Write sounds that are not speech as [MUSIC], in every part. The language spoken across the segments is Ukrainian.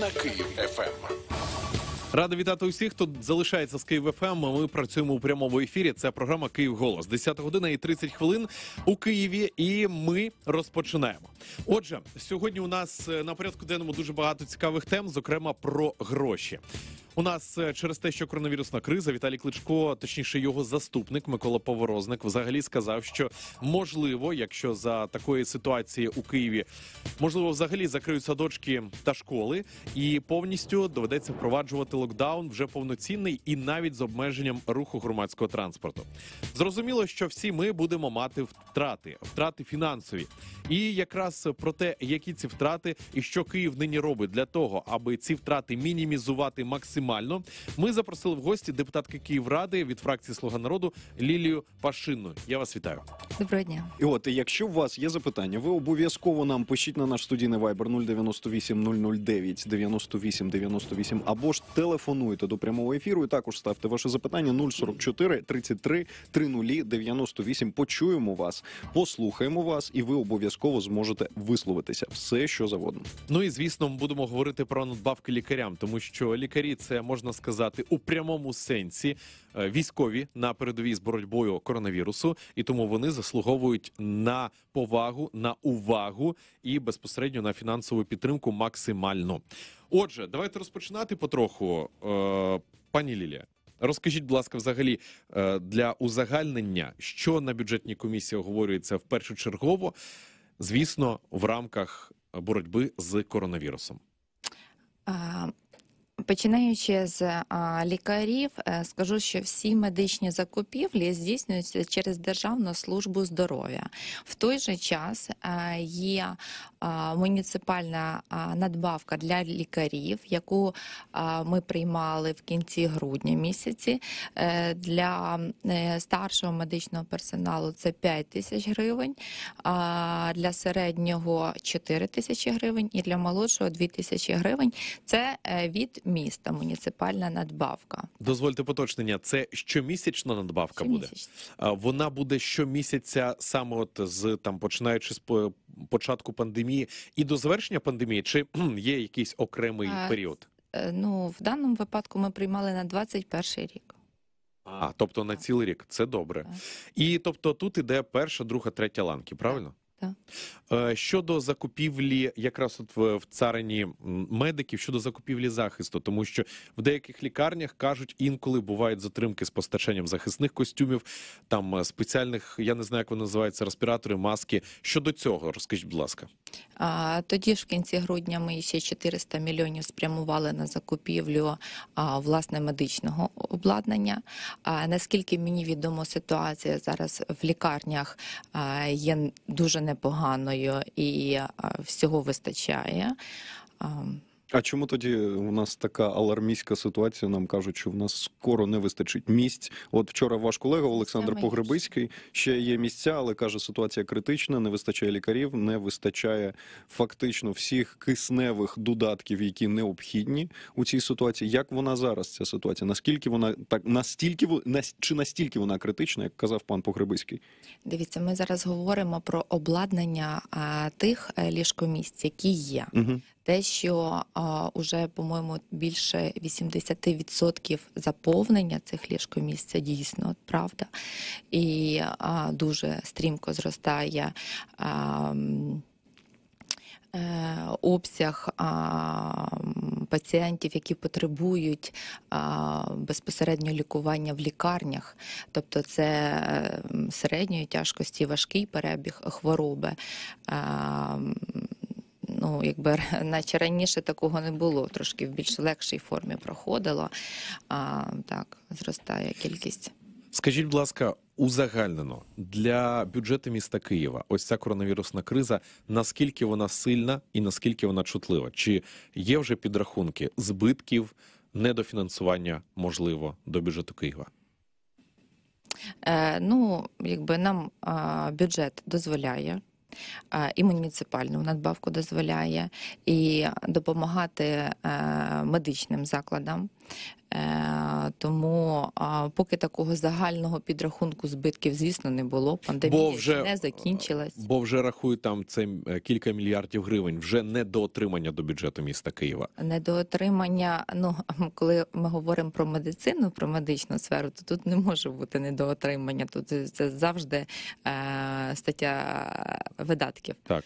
на Київ ФМ. Рада вітати усіх, хто залишається з Київ ФМ. Ми працюємо у прямому ефірі. Це програма Київ Голос. 10 година і 30 хвилин у Києві. І ми розпочинаємо. Отже, сьогодні у нас е, на порядку денному дуже багато цікавих тем, зокрема про гроші. У нас е, через те, що коронавірусна криза, Віталій Кличко, точніше, його заступник Микола Поворозник, взагалі сказав, що можливо, якщо за такої ситуації у Києві можливо взагалі закриють садочки та школи, і повністю доведеться впроваджувати локдаун вже повноцінний і навіть з обмеженням руху громадського транспорту. Зрозуміло, що всі ми будемо мати втрати, втрати фінансові, і якраз якраз про те, які ці втрати і що Київ нині робить для того, аби ці втрати мінімізувати максимально. Ми запросили в гості депутатки Київради від фракції Слуга народу Лілію Пашинну. Я вас вітаю. Доброго дня. І От якщо у вас є запитання, ви обов'язково нам пишіть на наш студійний вайбер 098 009 98 98 або ж телефонуйте до прямого ефіру. і Також ставте ваше запитання 044 33 30 98. Почуємо вас, послухаємо вас, і ви обов'язково зможете можете висловитися все, що завгодно. Ну і звісно, ми будемо говорити про надбавки лікарям, тому що лікарі це можна сказати у прямому сенсі е, військові на передовій з боротьбою коронавірусу, і тому вони заслуговують на повагу, на увагу і безпосередньо на фінансову підтримку максимально. Отже, давайте розпочинати потроху, е, пані Лілія. Розкажіть, будь ласка, взагалі е, для узагальнення, що на бюджетній комісії оговорюється в першу першочергово, звісно, в рамках боротьби з коронавірусом. Починаючи з лікарів, е, скажу, що всі медичні закупівлі здійснюються через Державну службу здоров'я. В той же час е, є муніципальна надбавка для лікарів, яку ми приймали в кінці грудня місяці. Е, для старшого медичного персоналу це 5 тисяч гривень, для середнього 4 тисячі гривень і для молодшого 2 тисячі гривень. Це від міста. Муніципальна надбавка. Дозвольте поточнення. Це щомісячна надбавка Щомісячна. буде. Вона буде щомісяця саме от з там починаючи з е, початку пандемії і до завершення пандемії, чи є якийсь окремий а, період? Е, ну в даному випадку ми приймали на 21 рік. А тобто на цілий рік це добре, і тобто тут іде перша, друга, третя ланки, правильно? Е, щодо закупівлі, якраз от в царині медиків щодо закупівлі захисту, тому що в деяких лікарнях кажуть, інколи бувають затримки з постачанням захисних костюмів, там е, спеціальних, я не знаю, як вони називаються, респіратори, маски. Щодо цього, розкажіть, будь ласка. А, тоді ж в кінці грудня ми ще 400 мільйонів спрямували на закупівлю а, власне медичного обладнання. А наскільки мені відомо, ситуація зараз в лікарнях а, є дуже не непоганою і всього вистачає. А чому тоді у нас така алармійська ситуація? Нам кажуть, що в нас скоро не вистачить місць. От вчора ваш колега Олександр Саме Погребицький ще є місця, але каже, ситуація критична, не вистачає лікарів, не вистачає фактично всіх кисневих додатків, які необхідні у цій ситуації. Як вона зараз ця ситуація? Наскільки вона так настільки чи настільки вона критична, як казав пан Погребицький? Дивіться, ми зараз говоримо про обладнання а, тих е, ліжкомісць, які є. Угу те, що а, уже, по-моєму, більше 80% заповнення цих ліжкомісця дійсно правда, і а, дуже стрімко зростає. А, е, Обсяг пацієнтів, які потребують безпосередньо лікування в лікарнях, тобто це середньої тяжкості важкий перебіг хвороби ну якби [LAUGHS] наче раніше такого не було, трошки в більш легшій формі проходило. А так зростає кількість. Скажіть, будь ласка, узагальнено для бюджету міста Києва, ось ця коронавірусна криза. Наскільки вона сильна і наскільки вона чутлива? Чи є вже підрахунки збитків недофінансування можливо до бюджету Києва? Е, ну, якби нам е, бюджет дозволяє і муніципальну надбавку дозволяє, і допомагати е, медичним закладам. Е, тому поки такого загального підрахунку збитків, звісно, не було. Пандемія бо вже, не закінчилась, бо вже рахують там це кілька мільярдів гривень. Вже не до отримання до бюджету міста Києва. Не до отримання. Ну [LAUGHS] коли ми говоримо про медицину, про медичну сферу, то тут не може бути недоотримання. Тут це завжди е, стаття видатків. Так.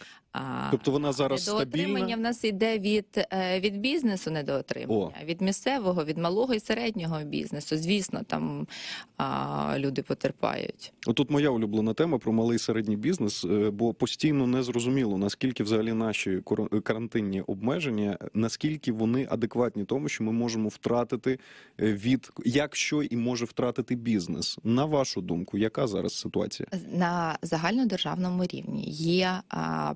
Тобто вона зараз недоотримання в нас йде від е, від бізнесу, недоотримання О. від місцевого, від малого і середнього бізнесу. Звісно, там а, люди потерпають. Отут моя улюблена тема про малий і середній бізнес, е, бо постійно не зрозуміло наскільки взагалі наші карантинні обмеження, наскільки вони адекватні тому, що ми можемо втратити е, від якщо і може втратити бізнес. На вашу думку, яка зараз ситуація на загальнодержавному рівні є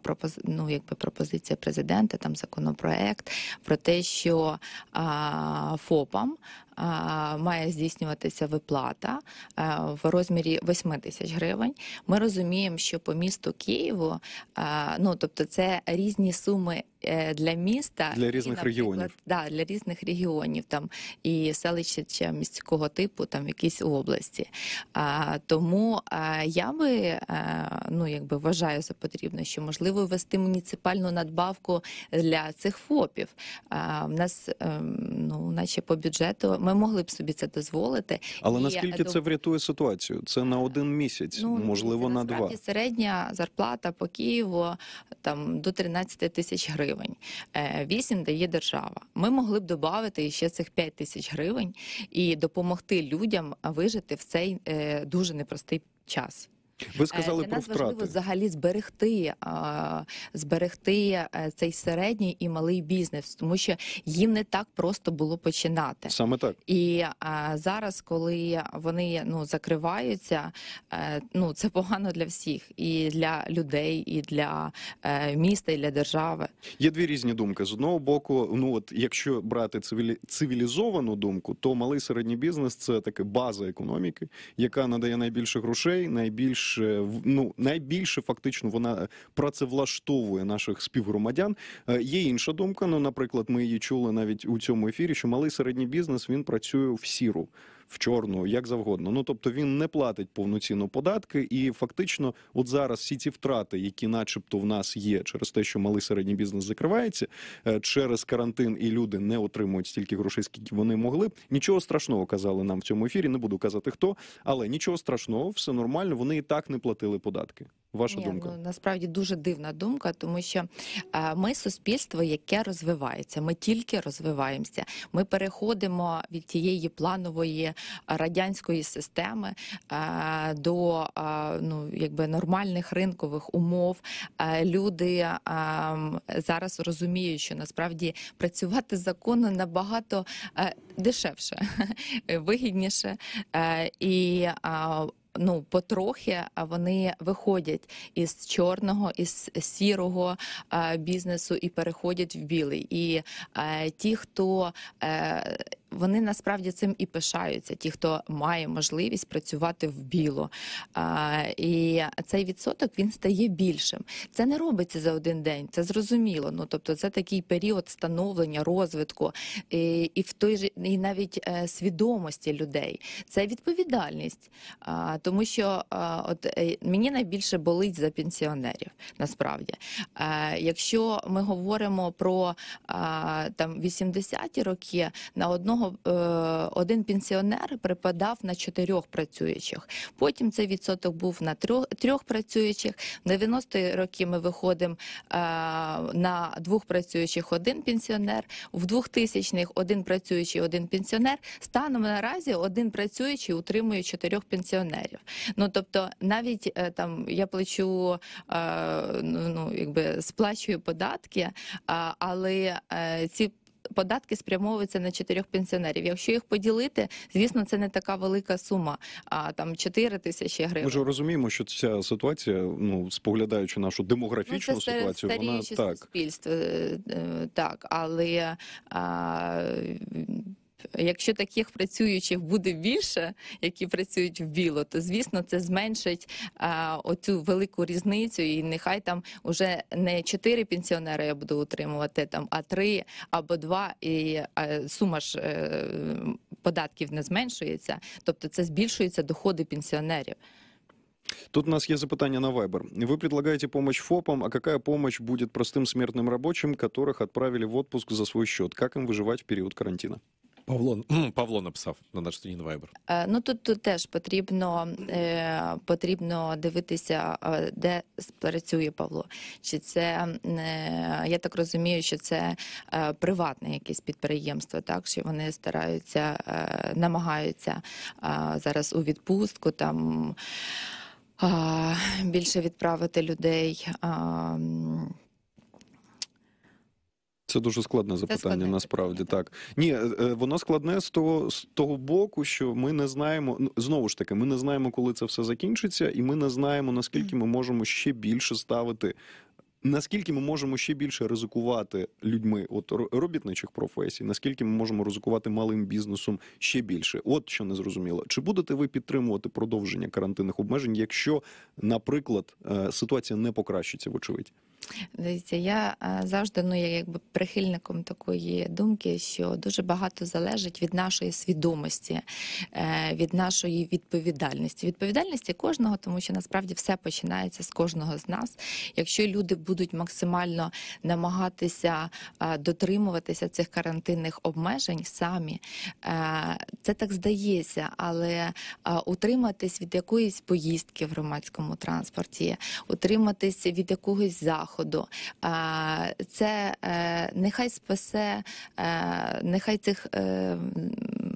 пропозиція ну, якби пропозиція президента, там законопроект про те, що а, ФОПам має здійснюватися виплата в розмірі 8 тисяч гривень. Ми розуміємо, що по місту Києву, ну тобто, це різні суми. Е, для міста для різних і, регіонів да, для різних регіонів там і селища міського типу, там в якійсь області. А, Тому а, я би а, ну якби вважаю за потрібне, що можливо ввести муніципальну надбавку для цих фопів. А, в нас а, ем, ну, наче по бюджету ми могли б собі це дозволити. Але і наскільки е, до... це врятує ситуацію? Це на один місяць, ну, можливо, на два середня зарплата по Києву там до 13 тисяч гривень. Е, вісім дає держава. Ми могли б додати ще цих 5 тисяч гривень і допомогти людям вижити в цей е, дуже непростий час. Ви е, сказали Для про нас втрати. важливо взагалі зберегти зберегти е, цей середній і малий бізнес, тому що їм не так просто було починати. Саме так і зараз, коли вони ну закриваються, е, ну це погано для всіх, і для людей, і для міста, і для держави. Є дві різні думки. З одного боку, ну от якщо брати цивілі... цивілізовану думку, то малий середній бізнес це таке база економіки, яка надає найбільше грошей, найбільше найбільш ну найбільше фактично вона е, працевлаштовує наших співгромадян. Е, є інша думка. Ну, наприклад, ми її чули навіть у цьому ефірі, що малий середній бізнес він працює в сіру в чорну, як завгодно. Ну тобто він не платить повноцінно податки, і фактично, от зараз всі ці втрати, які, начебто, в нас є, через те, що малий середній бізнес закривається е, через карантин, і люди не отримують стільки грошей, скільки вони могли. Нічого страшного казали нам в цьому ефірі. Не буду казати хто, але нічого страшного, все нормально. Вони і так не платили податки. Ваша Ні, думка ну, насправді дуже дивна думка, тому що а, ми суспільство, яке розвивається, ми тільки розвиваємося. Ми переходимо від тієї планової радянської системи а, до а, ну якби нормальних ринкових умов. А, люди а, зараз розуміють, що насправді працювати законно набагато а, дешевше, [LAUGHS] вигідніше а, і. А, ну потрохи вони виходять із чорного, із сірого бізнесу і переходять в білий. І е, ті, хто е, вони насправді цим і пишаються, ті, хто має можливість працювати в біло. І цей відсоток він стає більшим. Це не робиться за один день, це зрозуміло. Ну тобто, це такий період становлення, розвитку і, і в той же і навіть е, свідомості людей. Це відповідальність, тому що от е, мені найбільше болить за пенсіонерів. Насправді, якщо ми говоримо про там 80-ті роки на одного нього е, один пенсіонер припадав на чотирьох працюючих. Потім цей відсоток був на трьох трьох працюючих. В 90-ті роки ми виходимо е, на двох працюючих один пенсіонер, в 2000-х один працюючий, один пенсіонер. Станом наразі один працюючий утримує чотирьох пенсіонерів. Ну тобто, навіть е, там я плачу, ну, ну якби сплачую податки, але ці податки спрямовуються на чотирьох пенсіонерів. Якщо їх поділити, звісно, це не така велика сума, а там 4 тисячі гривень. Ми ж розуміємо, що ця ситуація, ну споглядаючи нашу демографічну ну, це ситуацію, вона так. суспільство, е, е, так, але а, Якщо таких працюючих буде більше, які працюють в біло, то звісно це зменшить а, оцю велику різницю, і нехай там уже не чотири пенсіонери я буду утримувати там, а три або два, і а, сума ж е, податків не зменшується, тобто це збільшуються доходи пенсіонерів. Тут у нас есть запытание на Viber. Вы предлагаете помощь ФОПам, а какая помощь будет простым смертным рабочим, которых отправили в отпуск за свой счет? Как им выживать в период карантина? Павло [CLEARS THROAT] Павло написав на наш сторін вайбер. Ну тут тут теж потрібно е, потрібно дивитися, де працює Павло. Чи це е, я так розумію, що це е, приватне якесь підприємство, так що вони стараються, намагаються зараз у відпустку там більше відправити людей. Це дуже складне запитання, складне насправді питання. так. Ні, е, е, воно складне з того з того боку, що ми не знаємо. Ну, знову ж таки, ми не знаємо, коли це все закінчиться, і ми не знаємо, наскільки ми можемо ще більше ставити. Наскільки ми можемо ще більше ризикувати людьми, от робітничих професій, наскільки ми можемо ризикувати малим бізнесом ще більше? От що не зрозуміло, чи будете ви підтримувати продовження карантинних обмежень, якщо, наприклад, е, ситуація не покращиться, вочевидь? Дивіться, я завжди ну я якби прихильником такої думки, що дуже багато залежить від нашої свідомості, е, від нашої відповідальності, відповідальності кожного, тому що насправді все починається з кожного з нас. Якщо люди будуть максимально намагатися дотримуватися цих карантинних обмежень, самі е, це так здається, але утриматись від якоїсь поїздки в громадському транспорті, утриматись від якогось заходу заходу. Це е, нехай спасе, е, нехай цих е,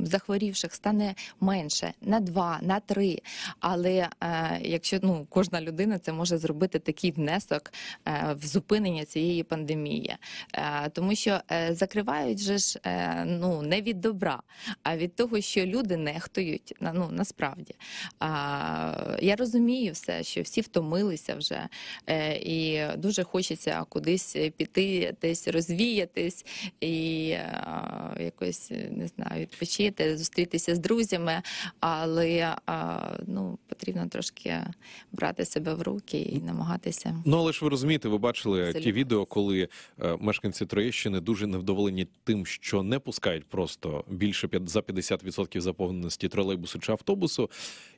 захворівших стане менше на два, на три. Але е, якщо ну кожна людина це може зробити такий внесок е, в зупинення цієї пандемії, е, тому що закривають же ж ну не від добра, а від того, що люди нехтують ну насправді. Я розумію все, що всі втомилися вже, і дуже хочеться кудись піти, десь розвіятись і якось не знаю, відпочити відпочити, зустрітися з друзями, але ну потрібно трошки брати себе в руки і намагатися. Ну але ж ви розумієте, ви бачили ті відео, коли е, мешканці Троєщини дуже невдоволені тим, що не пускають просто більше за 50% заповненості тролейбусу чи автобусу,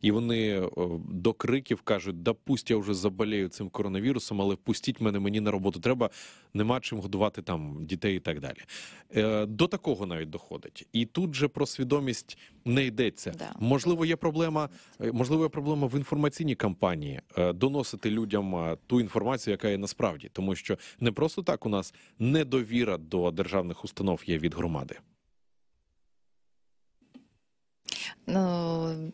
і вони е, до криків кажуть: да пусть я вже заболею цим коронавірусом, але впустіть мене мені на роботу. Треба нема чим годувати там дітей і так далі. Е, до такого навіть доходить, і тут же про свідомість не йдеться. Да. Можливо, є проблема, е, можливо, є проблема в інформаційній кампанії е, доносити людям е, ту інформацію, яка є насправді, тому що не просто так у нас недовіра до державних установ є від громади. Ну,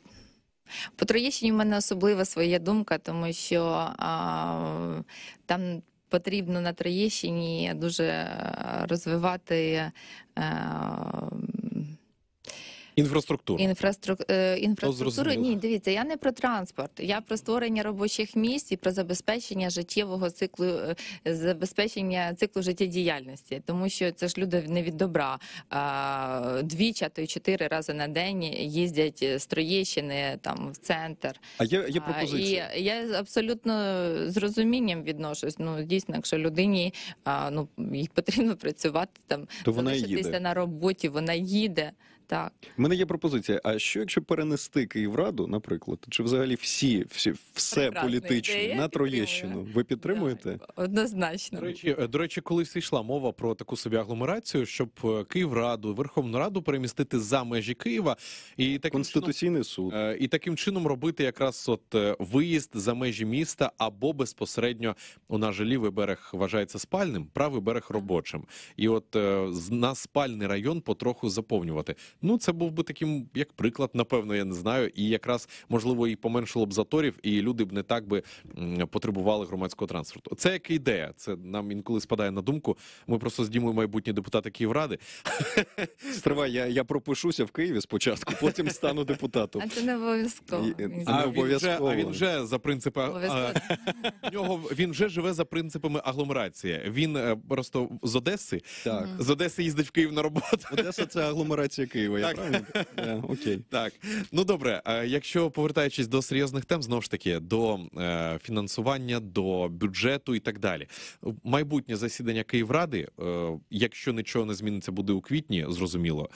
По Троєщині в мене особлива своя думка, тому що а, там потрібно на Троєщині дуже розвивати. А, Інфраструктура Інфраструк... Е, інфраструктури. Ні, дивіться, я не про транспорт, я про створення робочих місць і про забезпечення життєвого циклу, е, забезпечення циклу життєдіяльності, тому що це ж люди не від добра. Двічі, а то й чотири рази на день їздять е, з Троєщини там в центр. А є є пропозиція. І я абсолютно з розумінням відношусь. Ну дійсно, якщо людині ну їй потрібно працювати там, то залишитися на роботі, вона їде так. У мене є пропозиція. А що якщо перенести Київраду, наприклад, чи взагалі всі, всі все політичне на Троєщину? Ви підтримуєте? Так, Однозначно. До речі, е, до речі, колись йшла мова про таку собі агломерацію, щоб е, Київраду, Верховну Раду перемістити за межі Києва і таким конституційний чином, суд е, і таким чином робити якраз от виїзд за межі міста або безпосередньо у нас же лівий берег вважається спальним, правий берег робочим, і от з нас спальний район потроху заповнювати ну це був би таким, як приклад, напевно, я не знаю. І якраз можливо і поменшало б заторів, і люди б не так би потребували громадського транспорту. Це як ідея. Це нам інколи спадає на думку. Ми просто з майбутні депутати Київради. [LAUGHS] Стривай, я я пропишуся в Києві спочатку, потім стану депутатом. А це не обов'язково. А, обов'язково. а він вже за принципами [LAUGHS] нього він вже живе за принципами агломерації. Він е, просто з Одеси так. з Одеси їздить в Київ на роботу. Одеса це агломерація Києва. Києва. Я правильно? Yeah, [LAUGHS] okay. Так, ну добре. Якщо повертаючись до серйозних тем, знову ж таки до е, фінансування, до бюджету і так далі, майбутнє засідання Київради, е, якщо нічого не зміниться, буде у квітні, зрозуміло.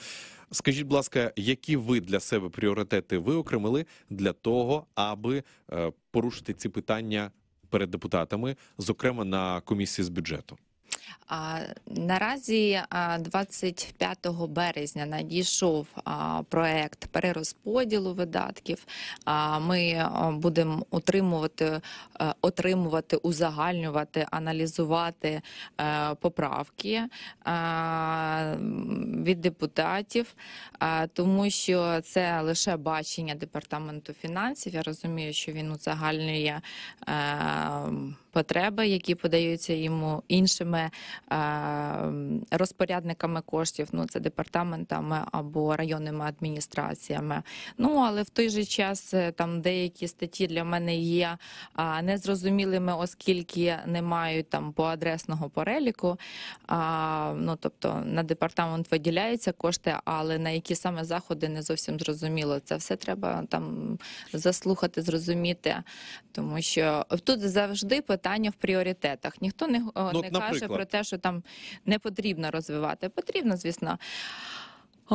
Скажіть, будь ласка, які ви для себе пріоритети виокремили для того, аби е, порушити ці питання перед депутатами, зокрема на комісії з бюджету? Наразі 25 березня надійшов проект перерозподілу видатків. Ми е, будемо отримувати, е, отримувати, узагальнювати, аналізувати е, поправки від депутатів, тому що це лише бачення департаменту фінансів. Я розумію, що він узагальнює потреби, які подаються йому іншими розпорядниками коштів, ну це департаментами або районними адміністраціями. Ну але в той же час е, там деякі статті для мене є незрозумілими, оскільки не мають там по адресного переліку. Ну тобто на департамент виділяються кошти, але на які саме заходи не зовсім зрозуміло. Це все треба там заслухати, зрозуміти, тому що тут завжди питання в пріоритетах. Ніхто не, е, ну, не каже про про те, що там не потрібно розвивати. Потрібно, звісно.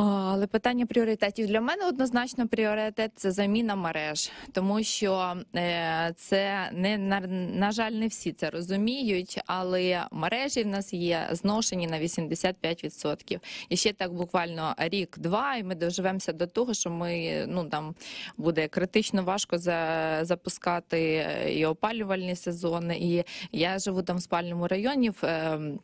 Але питання пріоритетів для мене однозначно пріоритет це заміна мереж, тому що е, це не на, на жаль, не всі це розуміють, але мережі в нас є зношені на 85%. І ще так буквально рік-два, і ми доживемося до того, що ми ну там буде критично важко за, запускати е, і опалювальні сезони. І я живу там в спальному районі. В, ем,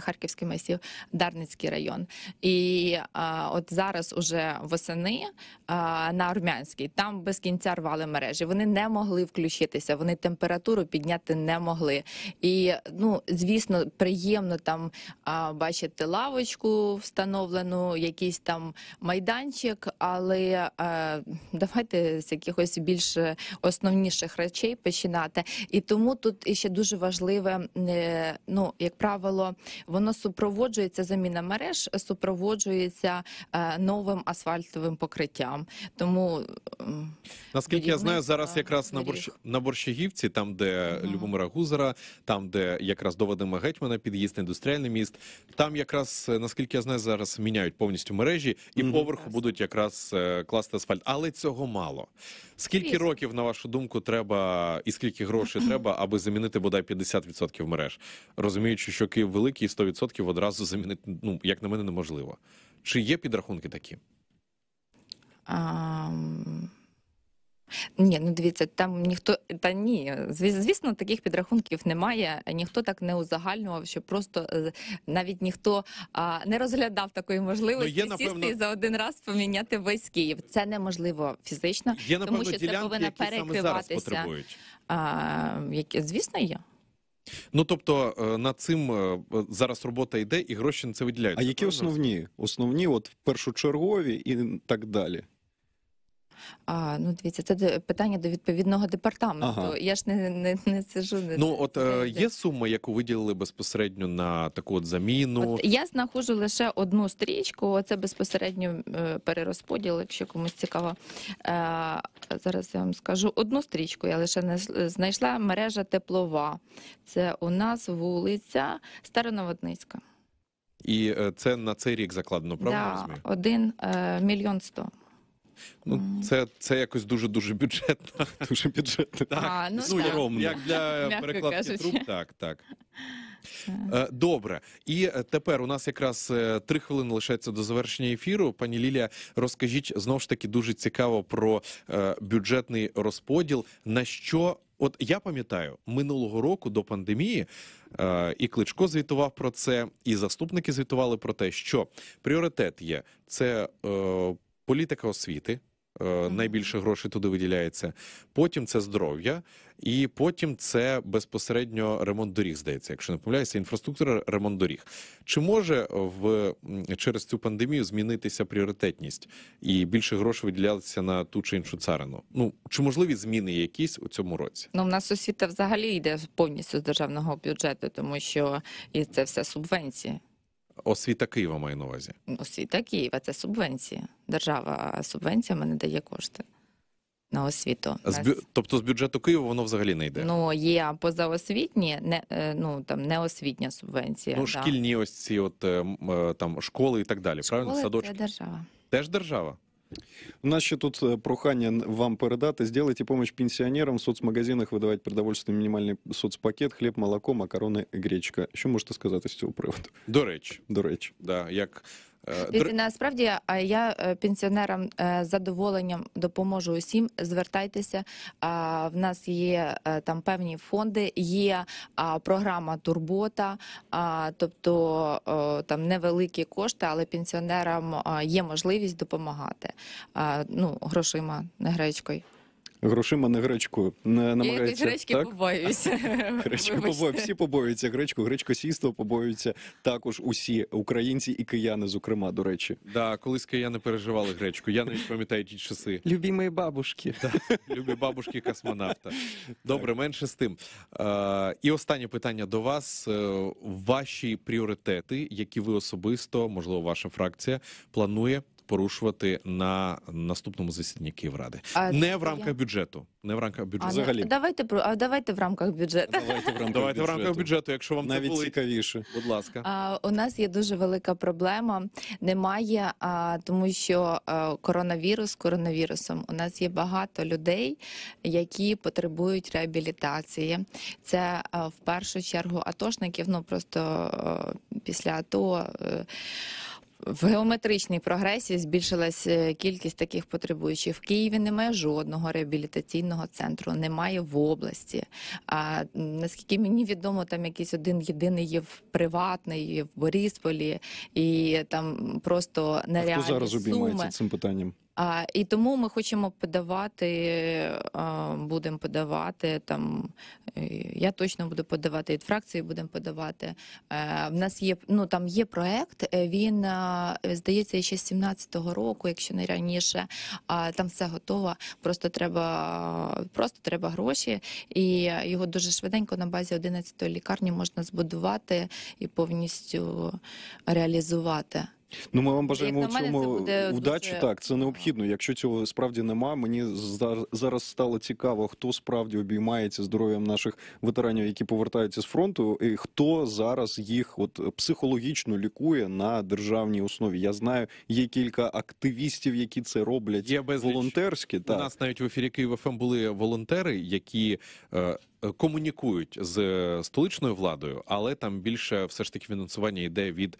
Харківський масів, Дарницький район. І а, от зараз, уже восени а, на Армянській, там без кінця рвали мережі. Вони не могли включитися, вони температуру підняти не могли. І ну, звісно, приємно там а, бачити лавочку, встановлену, якийсь там майданчик, але а, давайте з якихось більш основніших речей починати. І тому тут ще дуже важливе, е, ну як правило воно супроводжується заміна мереж, супроводжується е, новим асфальтовим покриттям. Тому наскільки я знаю, зараз якраз на борщ на борщагівці, там де угу. Любомира Гузера, там де якраз до Вадима Гетьмана під'їзд індустріальний міст, там якраз е, наскільки я знаю, зараз міняють повністю мережі і угу. поверху будуть якраз е, класти асфальт, але цього мало. Скільки Різно. років на вашу думку треба, і скільки грошей [CLEARS THROAT] треба, аби замінити бодай 50% мереж, розуміючи, що Київ великий, і 100% одразу замінити, ну як на мене, неможливо. Чи є підрахунки такі? А... Ні, ну дивіться, там ніхто та ні, звісно, таких підрахунків немає. Ніхто так не узагальнював, що просто е, навіть ніхто а, не розглядав такої ну, можливості є, напевно... сісти за один раз поміняти весь Київ. Це неможливо фізично, є, напевно, тому що це ділянки, повинна які перекриватися. Саме зараз потребують. А, які, Звісно, є. Ну тобто е, над цим е, зараз робота йде і гроші на це виділяють. А які основні? Основні, от в першочергові і так далі. А, Ну, дивіться, це питання до відповідного департаменту. Ага. Я ж не не, не сижу. Не ну от е, де, є сума, яку виділили безпосередньо на таку от заміну. От, я знаходжу лише одну стрічку. Це безпосередньо е, перерозподіл, якщо комусь цікаво. Е, зараз я вам скажу одну стрічку. Я лише не знайшла мережа теплова. Це у нас вулиця Старонаводницька. І це на цей рік закладено, правильно? Да, розумію? Один мільйон сто. Ну, це це якось дуже дуже бюджетно. [LAUGHS] Дуже бюджетно. Так, А, ну так. Як для перекладки труб, так, так. Е, добре, і е, тепер у нас якраз е, три хвилини лишається до завершення ефіру. Пані Лілія, розкажіть знову ж таки дуже цікаво про бюджетний розподіл. На що, от я пам'ятаю, минулого року до пандемії і Кличко звітував про це, і заступники звітували про те, що пріоритет є це політика освіти. Е, найбільше грошей туди виділяється. Потім це здоров'я, і потім це безпосередньо ремонт доріг. Здається, якщо не помиляюся, інфраструктура ремонт доріг. Чи може в через цю пандемію змінитися пріоритетність і більше грошей виділятися на ту чи іншу царину? Ну чи можливі зміни якісь у цьому році? Ну в нас освіта взагалі йде повністю з державного бюджету, тому що і це все субвенції. Освіта Києва має на увазі. Освіта Києва це субвенція. Держава субвенціями не дає кошти на освіту. З бю... Тобто з бюджету Києва воно взагалі не йде. Ну є позаосвітні, не е, ну там неосвітня субвенція. Ну, да. шкільні ось ці от е, е, там школи і так далі. Школи правильно? Садочки. Це держава. Теж держава. У нас еще тут е, прохание вам передати. Сделайте помощь пенсионерам. В соцмагазинах выдавать продовольственный минимальный соцпакет, хлеб, молоко, макарони, гречка. Що можете сказати з цього приводу? До речі, до речі, да, як Е, Дивіться, насправді я е, пенсіонерам е, з задоволенням допоможу усім. Звертайтеся. В нас є там певні фонди, є програма турбота, тобто там невеликі кошти, але пенсіонерам є можливість допомагати. Ну грошима не гречкою грошима не гречкою не намагається. Я гречки так? побоююся. [LAUGHS] Гречку побоюються, всі побоюються гречку, гречкосійство побоюються також усі українці і кияни, зокрема, до речі. Да, колись кияни переживали гречку. Я навіть пам'ятаю ті часи. Любі мої бабушки. Да, любі бабушки космонавта. Добре, так. менше з тим. Е, і останнє питання до вас: е, ваші пріоритети, які ви особисто, можливо, ваша фракція планує порушувати на наступному засіданні Київради, а не в рамках я... бюджету. Не в рамках бюджету. А, ну, Взагалі. давайте про а давайте в рамках бюджету. Давайте в рамках давайте бюджету. в рамках бюджету. Якщо вам навіть були... цікавіше, будь ласка. А, У нас є дуже велика проблема. Немає а, тому, що а, коронавірус коронавірусом у нас є багато людей, які потребують реабілітації. Це а, в першу чергу атошників. Ну просто а, після АТО. А, е, в геометричній прогресії збільшилась е, кількість таких потребуючих. В Києві немає жодного реабілітаційного центру, немає в області. А наскільки мені відомо, там якийсь один єдиний є в приватний, в Борисполі, і там просто нереальні суми. Хто зараз обіймається цим питанням. А, І тому ми хочемо подавати, будемо подавати там. Е, я точно буду подавати від фракції, будемо подавати. Е, в нас є ну там є проект. Е, він здається ще 17-го року, якщо не раніше. А там все готово. Просто треба, просто треба гроші, і його дуже швиденько на базі 11-ї лікарні можна збудувати і повністю реалізувати. Ну, ми вам бажаємо у цьому удачі. Дуже... Так, це необхідно. Якщо цього справді нема, мені зараз стало цікаво, хто справді обіймається здоров'ям наших ветеранів, які повертаються з фронту, і хто зараз їх от психологічно лікує на державній основі. Я знаю, є кілька активістів, які це роблять. Є волонтерські. У нас навіть в ефірі Києва ФМ ем» були волонтери, які. Е комунікують з е, столичною владою, але там більше все ж таки фінансування йде від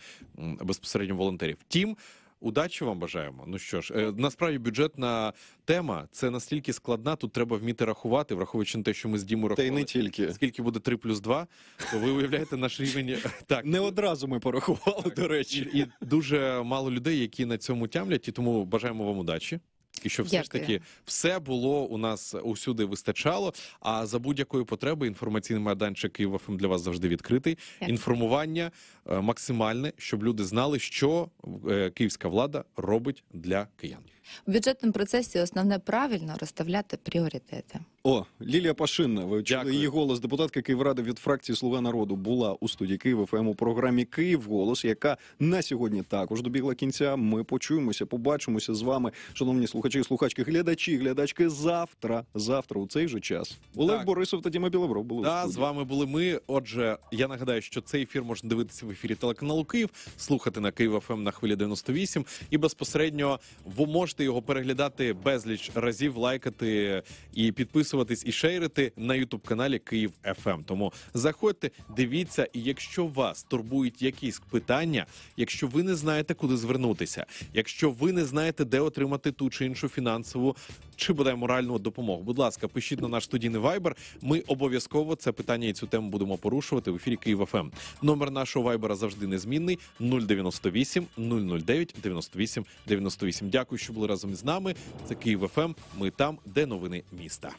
безпосередньо волонтерів. Втім, удачі вам бажаємо. Ну що ж, е, насправді бюджетна тема це настільки складна. Тут треба вміти рахувати, враховуючи на те, що ми з Діму рахували. Та й не тільки скільки буде 3 плюс 2, то ви уявляєте наш рівень е, так не одразу. Ми порахували до речі, і, і дуже мало людей, які на цьому тямлять, і тому бажаємо вам удачі наслідки, що все ж таки все було у нас усюди вистачало. А за будь-якої потреби інформаційний майданчик Київ.ФМ для вас завжди відкритий. Дякую. Інформування Е, максимальне, щоб люди знали, що е, київська влада робить для киян. В бюджетному процесі основне правильно розставляти пріоритети. О, Лілія Пашинна, ви чули її голос депутатка Київради від фракції Слуга народу була у студії Києва ФМ ем» у програмі Київ голос, яка на сьогодні також добігла кінця. Ми почуємося, побачимося з вами, шановні слухачі, слухачки, глядачі, глядачки. Завтра, завтра, у цей же час. Олег так. Борисов та Діма Білобров були да, у студії. з вами. Були ми. Отже, я нагадаю, що цей ефір можна дивитися в ефірі телеканалу Київ, слухати на Київ ФМ ем» на хвилі 98 і безпосередньо ви можете його переглядати безліч разів, лайкати і підписуватись і шейрити на Ютуб каналі Київ ФМ. Ем». Тому заходьте, дивіться, і якщо вас турбують якісь питання, якщо ви не знаєте, куди звернутися, якщо ви не знаєте, де отримати ту чи іншу фінансову чи буде моральну допомогу. Будь ласка, пишіть на наш студійний вайбер. Ми обов'язково це питання і цю тему будемо порушувати в ефірі Київ ФМ. Ем. Номер нашого вайбера завжди незмінний 098 009 98 98. Дякую, що були разом з нами. Це Київ ФМ. Ем. Ми там, де новини міста.